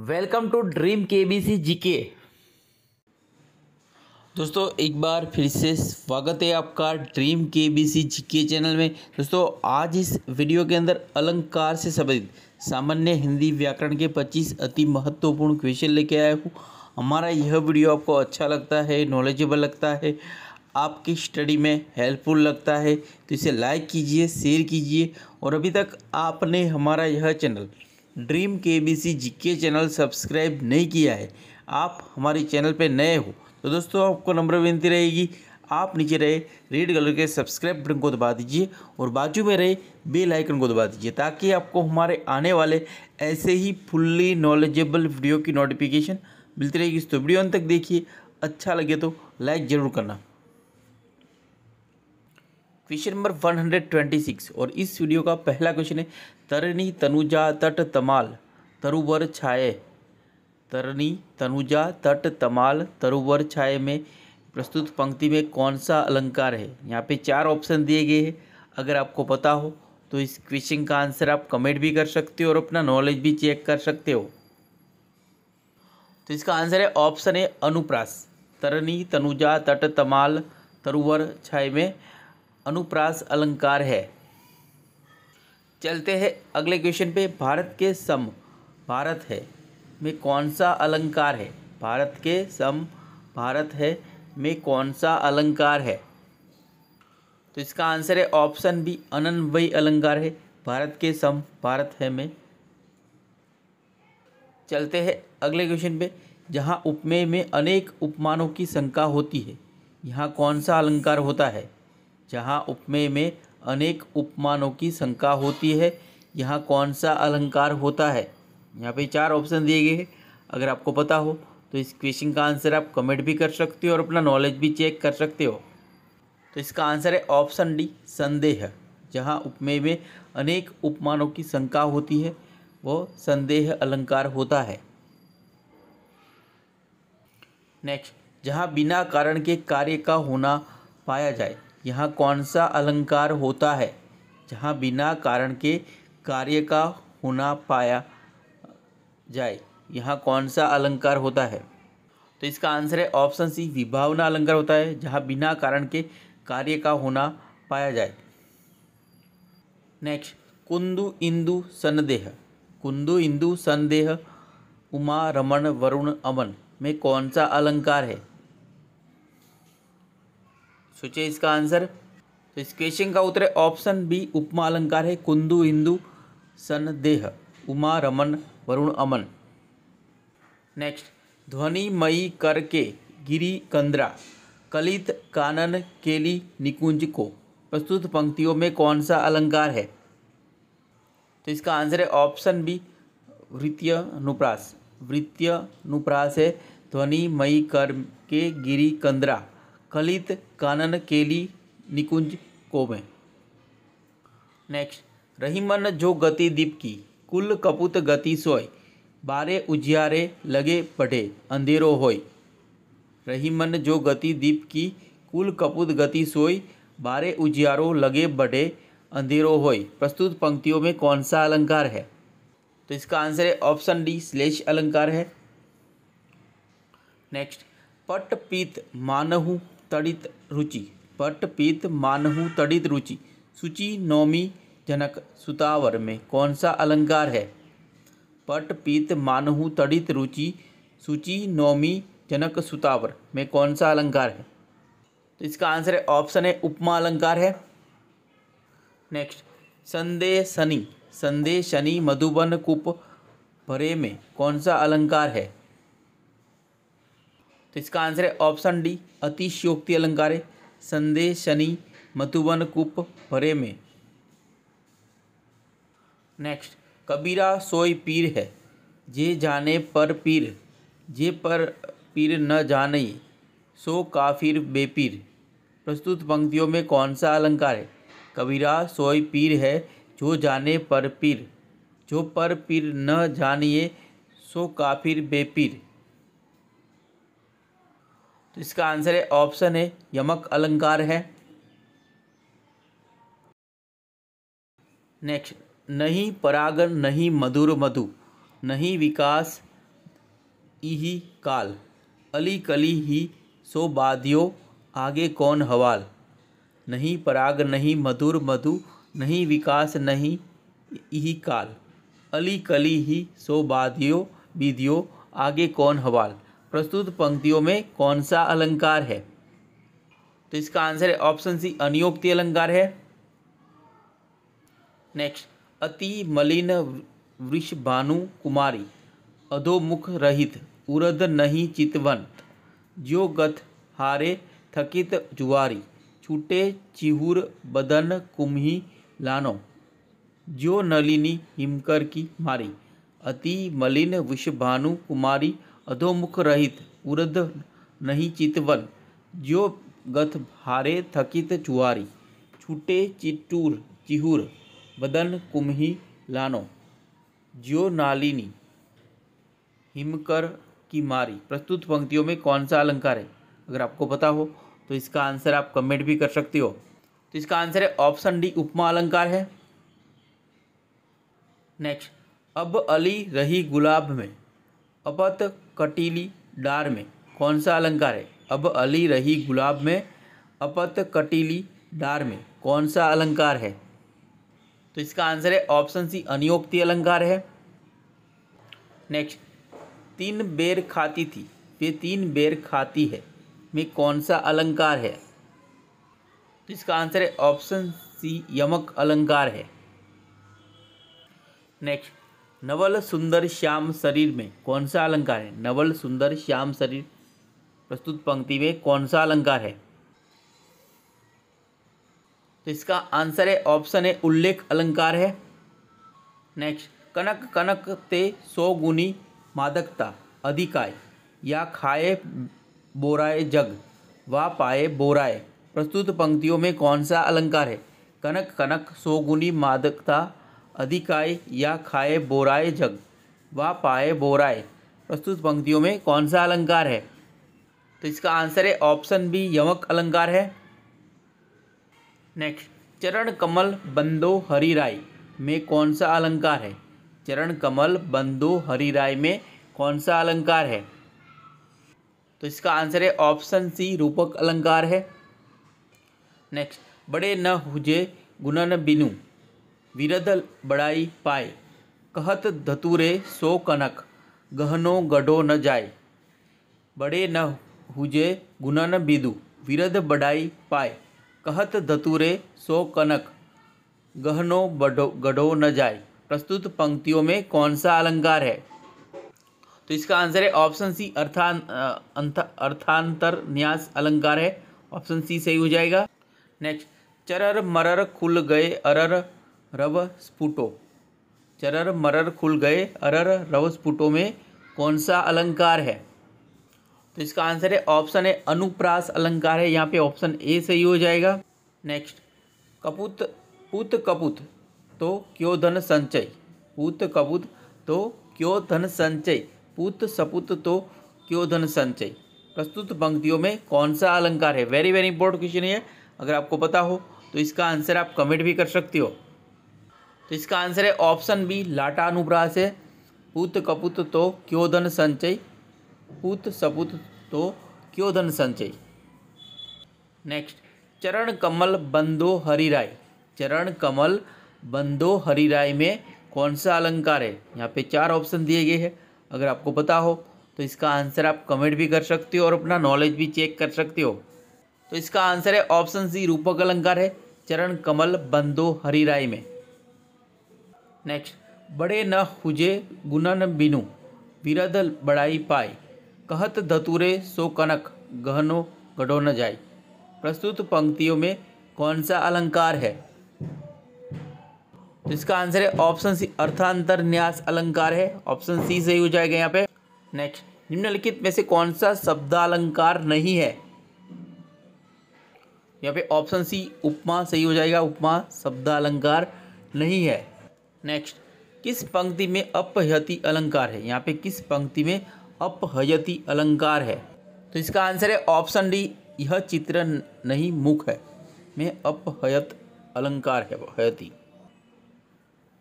welcome to dream K B C G K दोस्तों एक बार फिर से स्वागत है आपका dream K B C G K channel में दोस्तों आज इस वीडियो के अंदर अलंकार से संबंधित सामान्य हिंदी व्याकरण के 25 अति महत्वपूर्ण क्वेश्चन लेके आया हूँ हमारा यह वीडियो आपको अच्छा लगता है नॉलेजेबल लगता है आपकी स्टडी में हेल्पफुल लगता है तो इसे लाइक कीजिए शेयर कीजिए और अभी तक आपने हमारा यह channel dream K B C G K channel subscribe नहीं किया है आप हमारे चैनल पे नए हो तो दोस्तों आपको नंबर विनती रहेगी आप नीचे रहे रेड कलर के सब्सक्राइब बटन को दबा दीजिए और बाजू में रहे बेल आइकन को दबा दीजिए ताकि आपको हमारे आने वाले ऐसे ही फुल्ली नॉलेजेबल वीडियो की नोटिफिकेशन मिलती रहेगी तो वीडियो अंत तक देखिए अच्छा लगे तो लाइक ज़रूर करना क्वेश्चन नंबर 126 और इस वीडियो का पहला क्वेश्चन है तरनी तनुजा तट तमाल तरुवर छाए तरनी तनुजा तट तमाल तरुवर छाये में प्रस्तुत पंक्ति में कौन सा अलंकार है यहाँ पे चार ऑप्शन दिए गए हैं अगर आपको पता हो तो इस क्वेश्चन का आंसर आप कमेंट भी कर सकते हो और अपना नॉलेज भी चेक कर सकते हो तो इसका आंसर है ऑप्शन है अनुप्रास तरनी तनुजा तट तमाल तरुवर छाए में अनुप्रास अलंकार है चलते हैं अगले क्वेश्चन पे भारत के सम भारत है में कौन सा अलंकार है भारत के सम भारत है में कौन सा अलंकार है तो इसका आंसर है ऑप्शन बी अनन्वयी अलंकार है भारत के सम भारत है में चलते हैं अगले क्वेश्चन पे जहाँ उपमेय में अनेक उपमानों की शंका होती है यहाँ कौन सा अलंकार होता है जहाँ उपमेय में अनेक उपमानों की शंका होती है यहाँ कौन सा अलंकार होता है यहाँ पे चार ऑप्शन दिए गए हैं अगर आपको पता हो तो इस क्वेश्चन का आंसर आप कमेंट भी कर सकते हो और अपना नॉलेज भी चेक कर सकते हो तो इसका आंसर है ऑप्शन डी संदेह जहाँ उपमेय में अनेक उपमानों की शंका होती है वो संदेह अलंकार होता है नेक्स्ट जहाँ बिना कारण के कार्य का होना पाया जाए यहाँ कौन सा अलंकार होता है जहाँ बिना कारण के कार्य का होना पाया जाए यहाँ कौन सा अलंकार होता है तो इसका आंसर है ऑप्शन सी विभावना अलंकार होता है जहाँ बिना कारण के कार्य का होना पाया जाए नेक्स्ट कुंदु इंदु संदेह कुंदु इंदु संदेह उमा रमन वरुण अमन में कौन सा अलंकार है सोचिए इसका आंसर तो इस क्वेश्चन का उत्तर है ऑप्शन बी उपमा अलंकार है कुंदु हिंदू देह उमा रमन वरुण अमन नेक्स्ट ध्वनि मई करके गिरी कंद्रा कलित कानन केली निकुंज को प्रस्तुत पंक्तियों में कौन सा अलंकार है तो इसका आंसर है ऑप्शन बी वृत्तीय अनुप्रास वृत्तीय अनुप्रास है ध्वनि मई कर के गिरी कंद्रा कलित कानन केली निकुंज कोवे नेक्स्ट रहीमन जो गति दीप की कुल कपूत गति सोय बारे उजियारे लगे पढ़े अंधेरो होय रहीमन जो गति दीप की कुल कपूत गति सोय बारे उजियारो लगे बढ़े अंधेरो होय प्रस्तुत पंक्तियों में कौन सा अलंकार है तो इसका आंसर है ऑप्शन डी स्लेश अलंकार है नेक्स्ट पट पीत मानहु तड़ित रुचि पट पीत मानहु तड़ित रुचि सूची नौमी जनक सुतावर में कौन सा अलंकार है पट पीत मानहु तड़ित रुचि सूची नौमी जनक सुतावर में कौन सा अलंकार है तो इसका आंसर है ऑप्शन है उपमा अलंकार है नेक्स्ट संदेह शनि संदेह शनि मधुबन कुप भरे में कौन सा अलंकार है तो इसका आंसर है ऑप्शन डी अतिशयोक्ति अलंकार है संदेह शनि मधुबन कुप भरे में नेक्स्ट कबीरा सोई पीर है जे जाने पर पीर जे पर पीर न जाने सो काफिर बेपीर प्रस्तुत पंक्तियों में कौन सा अलंकार है कबीरा सोई पीर है जो जाने पर पीर जो पर पीर न जानिए सो काफिर बेपीर तो इसका आंसर है ऑप्शन है यमक अलंकार है नेक्स्ट नहीं परागन नहीं मधुर मधु नहीं विकास इही काल अली कली ही सो बाधियो आगे कौन हवाल नहीं पराग नहीं मधुर मधु नहीं विकास नहीं इही काल अली कली ही सो बाधियो बीधियो आगे कौन हवाल प्रस्तुत पंक्तियों में कौन सा अलंकार है तो इसका आंसर है ऑप्शन सी अनियोक्ति अलंकार है नेक्स्ट अति मलिन वृषभानु कुमारी अधोमुख रहित उरद नहीं चितवंत जो गथ हारे थकित जुआरी छूटे चिहुर बदन कुम्ही लानो जो नलिनी हिमकर की मारी अति मलिन विषभानु कुमारी अधोमुख रहित उर्ध नहीं चितवन जो गथ भारे थकित चुहारी છૂટે ચિટૂર चिहूर बदन कुमही लानो जो नालिनी हिमकर की मारी प्रस्तुत पंक्तियों में कौन सा अलंकार है अगर आपको पता हो तो इसका आंसर आप कमेंट भी कर सकते हो तो इसका आंसर है ऑप्शन डी उपमा अलंकार है नेक्स्ट अब अली रही गुलाब में अपत कटीली डार में कौन सा अलंकार है अब अली रही गुलाब में अपत कटीली डार में कौन सा अलंकार है तो इसका आंसर है ऑप्शन सी अनियोक्ति अलंकार है नेक्स्ट तीन बेर खाती थी वे तीन बेर खाती है में कौन सा अलंकार है तो इसका आंसर है ऑप्शन सी यमक अलंकार है नेक्स्ट नवल सुंदर श्याम शरीर में कौन सा अलंकार है नवल सुंदर श्याम शरीर प्रस्तुत पंक्ति में कौन सा अलंकार है तो इसका आंसर है ऑप्शन है उल्लेख अलंकार है नेक्स्ट कनक कनक ते सौ गुनी मादकता अधिकाय या खाए बोराए जग व पाए बोराए प्रस्तुत पंक्तियों में कौन सा अलंकार है कनक कनक सौ गुनी मादकता अधिकाय या खाए बोराए जग व पाए बोराए प्रस्तुत पंक्तियों में कौन सा अलंकार है तो इसका आंसर है ऑप्शन बी यमक अलंकार है नेक्स्ट चरण कमल बंदो हरी राय में कौन सा अलंकार है चरण कमल बंदो हरी राय में कौन सा अलंकार है तो इसका आंसर है ऑप्शन सी रूपक अलंकार है नेक्स्ट बड़े न हुजे गुणन बिनु વિરદલ बड़ाई पाए कहत धतुरे सो कनक गहनो गढ़ो न जाए बड़े न હુજે न बिदु विरद बड़ाई पाए कहत धतुरे सो कनक गहनो बढ़ो गढ़ो न जाए प्रस्तुत पंक्तियों में कौन सा अलंकार है तो इसका आंसर है ऑप्शन सी अर्थान अर्थांतर न्यास अलंकार है ऑप्शन सी सही हो जाएगा नेक्स्ट चरर मरर खुल गए अरर रव स्फुटो चरर मरर खुल गए अरर रव स्फुटो में कौन सा अलंकार है तो इसका आंसर है ऑप्शन है अनुप्रास अलंकार है यहाँ पे ऑप्शन ए सही हो जाएगा नेक्स्ट कपूत पूत कपूत तो क्यों धन संचय पूत कपूत तो क्यों धन संचय पूत सपूत तो क्यों धन संचय प्रस्तुत पंक्तियों में कौन सा अलंकार है वेरी वेरी इंपॉर्टेंट क्वेश्चन है अगर आपको पता हो तो इसका आंसर आप कमेंट भी कर सकते हो तो इसका आंसर है ऑप्शन बी लाटा अनुप्रास पुत कपुत तो क्यों धन संचय पुत सपुत तो क्यों धन संचय नेक्स्ट चरण कमल बंदो हरिराय चरण कमल बंदो हरिराय में कौन सा अलंकार है यहाँ पे चार ऑप्शन दिए गए हैं अगर आपको पता हो तो इसका आंसर आप कमेंट भी कर सकते हो और अपना नॉलेज भी चेक कर सकते हो तो इसका आंसर है ऑप्शन सी रूपक अलंकार है चरण कमल बंदो हरिराय में नेक्स्ट बड़े न हुजे गुना न बिनु विरदल बड़ाई पाए कहत धतुरे सो कनक गहनो गढ़ो न जाए प्रस्तुत पंक्तियों में कौन सा अलंकार है तो इसका आंसर है ऑप्शन सी अर्थांतर न्यास अलंकार है ऑप्शन सी सही हो जाएगा यहाँ पे नेक्स्ट निम्नलिखित में से कौन सा शब्द अलंकार नहीं है यहाँ पे ऑप्शन सी उपमा सही हो जाएगा उपमा शब्द अलंकार नहीं है नेक्स्ट किस पंक्ति में अपहयती अलंकार है यहाँ पे किस पंक्ति में अपहयती अलंकार है तो इसका आंसर है ऑप्शन डी यह चित्र नहीं मुख है में अपहयत अलंकार है हयती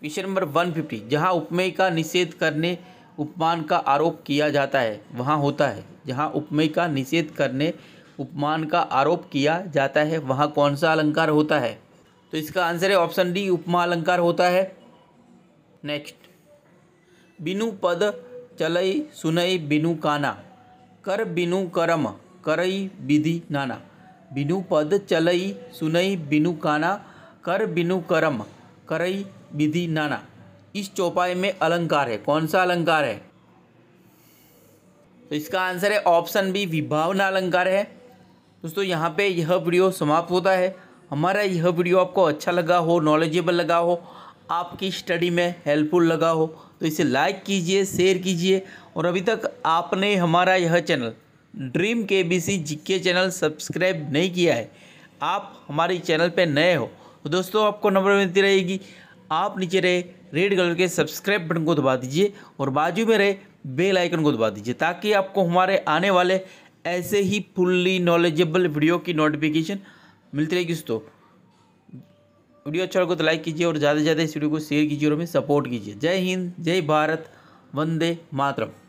क्वेश्चन नंबर वन फिफ्टी जहाँ उपमेय का निषेध करने उपमान का आरोप किया जाता है वहाँ होता है जहाँ उपमेय का निषेध करने उपमान का आरोप किया जाता है वहाँ कौन सा अलंकार होता है तो इसका आंसर है ऑप्शन डी उपमा अलंकार होता है नेक्स्ट बिनु पद चलई सुनई बिनु काना कर बिनु कर्म करई विधि नाना बिनु पद चलई सुनई बिनु काना कर बिनु कर्म करई विधि नाना इस चौपाई में अलंकार है कौन सा अलंकार है तो इसका आंसर है ऑप्शन बी विभावना अलंकार है दोस्तों यहाँ पे यह वीडियो समाप्त होता है हमारा यह वीडियो आपको अच्छा लगा हो नॉलेजेबल लगा हो आपकी स्टडी में हेल्पफुल लगा हो तो इसे लाइक कीजिए शेयर कीजिए और अभी तक आपने हमारा यह channel dream K B C G K channel subscribe नहीं किया है आप हमारे चैनल पर नए हो तो दोस्तों आपको नंबर मिलती रहेगी आप नीचे रहे रेड कलर के सब्सक्राइब बटन को दबा दीजिए और बाजू में रहे बेल आइकन को दबा दीजिए ताकि आपको हमारे आने वाले ऐसे ही फुल्ली नॉलेजेबल वीडियो की नोटिफिकेशन मिलती रहेगी दोस्तों वीडियो अच्छा लगे तो लाइक कीजिए और ज़्यादा से ज़्यादा इस वीडियो को शेयर कीजिए और हमें सपोर्ट कीजिए जय हिंद जय भारत वंदे मातरम